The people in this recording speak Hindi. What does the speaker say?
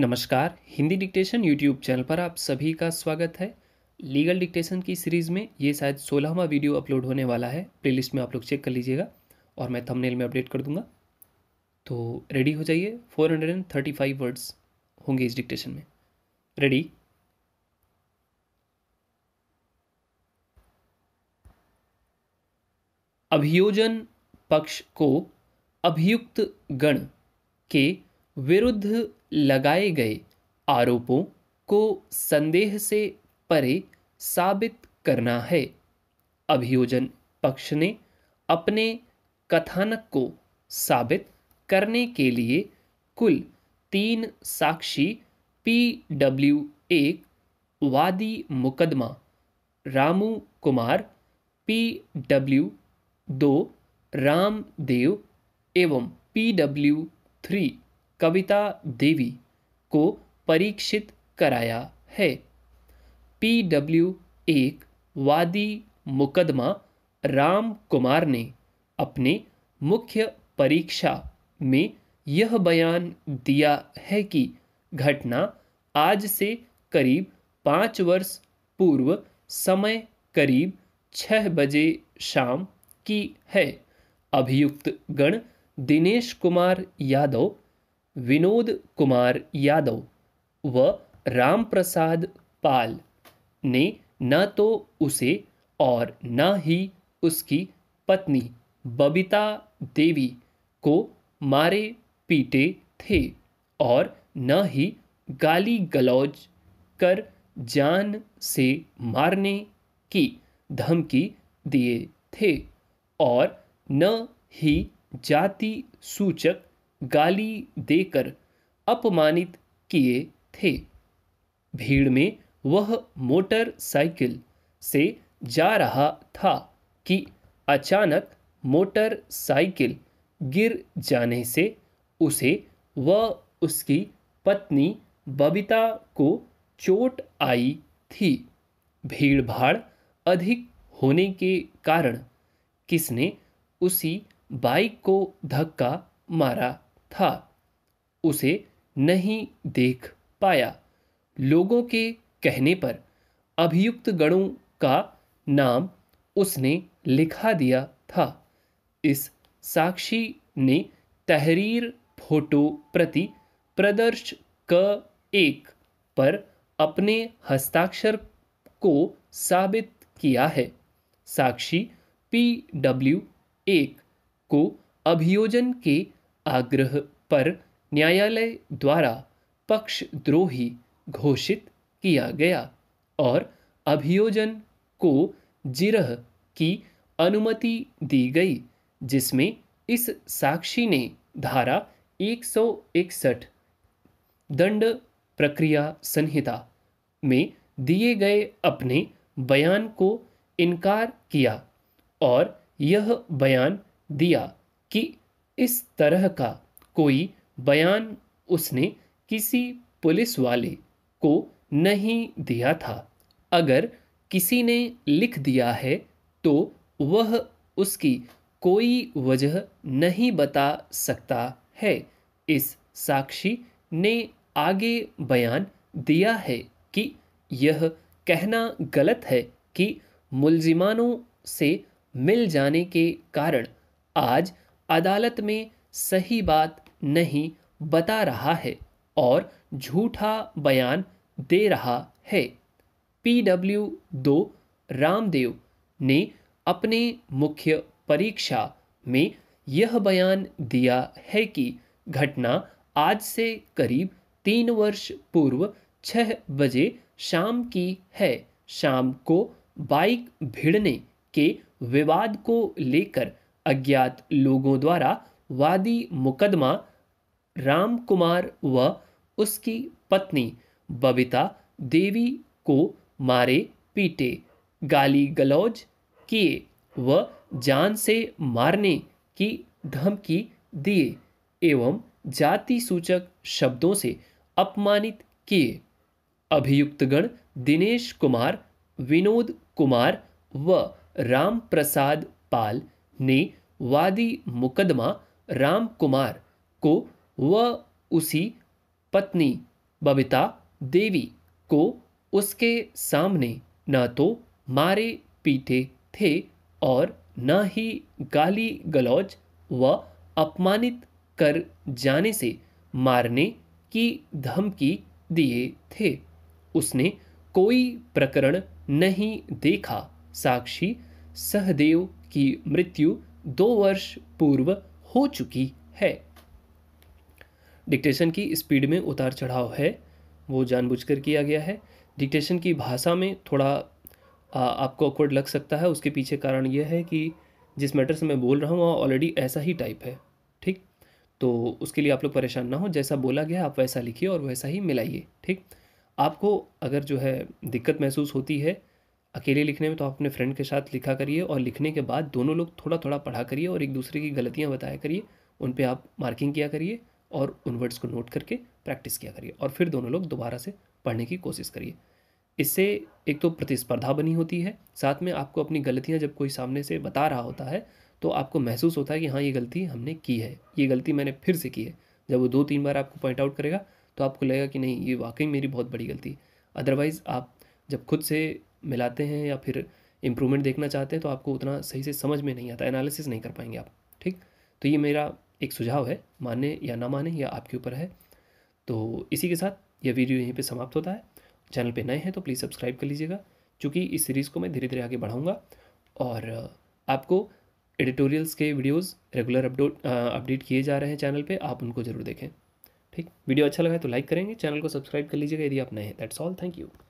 नमस्कार हिंदी डिक्टेशन यूट्यूब चैनल पर आप सभी का स्वागत है लीगल डिक्टेशन की सीरीज़ में ये शायद सोलहवा वीडियो अपलोड होने वाला है प्लेलिस्ट में आप लोग चेक कर लीजिएगा और मैं थंबनेल में अपडेट कर दूंगा तो रेडी हो जाइए 435 वर्ड्स होंगे इस डिक्टेशन में रेडी अभियोजन पक्ष को अभियुक्त गण के विरुद्ध लगाए गए आरोपों को संदेह से परे साबित करना है अभियोजन पक्ष ने अपने कथानक को साबित करने के लिए कुल तीन साक्षी पी डब्ल्यू एक वादी मुकदमा रामू कुमार पी डब्ल्यू दो रामदेव एवं P W three Kavita Devi को परीक्षित कराया है पी डब्ल्यू एक वादी मुकदमा राम कुमार ने अपने मुख्य परीक्षा में यह बयान दिया है कि घटना आज से करीब पाँच वर्ष पूर्व समय करीब छः बजे शाम की है अभियुक्त गण दिनेश कुमार यादव विनोद कुमार यादव व राम प्रसाद पाल ने न तो उसे और न ही उसकी पत्नी बबीता देवी को मारे पीटे थे और न ही गाली गलौज कर जान से मारने की धमकी दिए थे और न ही जाति सूचक गाली देकर अपमानित किए थे भीड़ में वह मोटरसाइकिल से जा रहा था कि अचानक मोटरसाइकिल गिर जाने से उसे व उसकी पत्नी बबीता को चोट आई थी भीड़ भाड़ अधिक होने के कारण किसने उसी बाइक को धक्का मारा था उसे नहीं देख पाया लोगों के कहने पर अभियुक्त गणों का नाम उसने लिखा दिया था इस साक्षी ने तहरीर फोटो प्रति प्रदर्श क एक पर अपने हस्ताक्षर को साबित किया है साक्षी पी डब्ल्यू एक को अभियोजन के आग्रह पर न्यायालय द्वारा पक्षद्रोही घोषित किया गया और अभियोजन को जिरह की अनुमति दी गई जिसमें इस साक्षी ने धारा 161 दंड प्रक्रिया संहिता में दिए गए अपने बयान को इनकार किया और यह बयान दिया कि इस तरह का कोई बयान उसने किसी पुलिस वाले को नहीं दिया था अगर किसी ने लिख दिया है तो वह उसकी कोई वजह नहीं बता सकता है इस साक्षी ने आगे बयान दिया है कि यह कहना गलत है कि मुलजिमानों से मिल जाने के कारण आज अदालत में सही बात नहीं बता रहा है और झूठा बयान दे रहा है पीडब्ल्यू दो रामदेव ने अपने मुख्य परीक्षा में यह बयान दिया है कि घटना आज से करीब तीन वर्ष पूर्व छः बजे शाम की है शाम को बाइक भिड़ने के विवाद को लेकर अज्ञात लोगों द्वारा वादी मुकदमा राम कुमार व उसकी पत्नी बबिता देवी को मारे पीटे गाली गलौज किए व जान से मारने की धमकी दिए एवं जाति सूचक शब्दों से अपमानित किए अभियुक्तगण दिनेश कुमार विनोद कुमार व राम प्रसाद पाल ने वादी मुकदमा राम कुमार को व उसी पत्नी बबिता देवी को उसके सामने न तो मारे पीटे थे और न ही गाली गलौज व अपमानित कर जाने से मारने की धमकी दिए थे उसने कोई प्रकरण नहीं देखा साक्षी सहदेव की मृत्यु दो वर्ष पूर्व हो चुकी है डिक्टेशन की स्पीड में उतार चढ़ाव है वो जानबूझकर किया गया है डिक्टेशन की भाषा में थोड़ा आ, आपको अकवर्ड लग सकता है उसके पीछे कारण यह है कि जिस मैटर से मैं बोल रहा हूँ वह ऑलरेडी ऐसा ही टाइप है ठीक तो उसके लिए आप लोग परेशान ना हो जैसा बोला गया आप वैसा लिखिए और वैसा ही मिलाइए ठीक आपको अगर जो है दिक्कत महसूस होती है अकेले लिखने में तो आप अपने फ्रेंड के साथ लिखा करिए और लिखने के बाद दोनों लोग थोड़ा थोड़ा पढ़ा करिए और एक दूसरे की गलतियाँ बताया करिए उन पर आप मार्किंग किया करिए और उन वर्ड्स को नोट करके प्रैक्टिस किया करिए और फिर दोनों लोग दोबारा से पढ़ने की कोशिश करिए इससे एक तो प्रतिस्पर्धा बनी होती है साथ में आपको अपनी गलतियाँ जब कोई सामने से बता रहा होता है तो आपको महसूस होता है कि हाँ ये गलती हमने की है ये गलती मैंने फिर से की है जब वो दो तीन बार आपको पॉइंट आउट करेगा तो आपको लगेगा कि नहीं ये वाकई मेरी बहुत बड़ी गलती है अदरवाइज़ आप जब खुद से मिलाते हैं या फिर इम्प्रूवमेंट देखना चाहते हैं तो आपको उतना सही से समझ में नहीं आता एनालिसिस नहीं कर पाएंगे आप ठीक तो ये मेरा एक सुझाव है माने या ना माने या आपके ऊपर है तो इसी के साथ यह वीडियो यहीं पे समाप्त होता है चैनल पे नए हैं तो प्लीज़ सब्सक्राइब कर लीजिएगा क्योंकि इस सीरीज़ को मैं धीरे धीरे आगे बढ़ाऊँगा और आपको एडिटोरियल्स के वीडियोस रेगुलर अपडोट अपडेट किए जा रहे हैं चैनल पे आप उनको ज़रूर देखें ठीक वीडियो अच्छा लगा तो लाइक करेंगे चैनल को सब्सक्राइब कर लीजिएगा यदि आप नए हैं दैट्स ऑल थैंक यू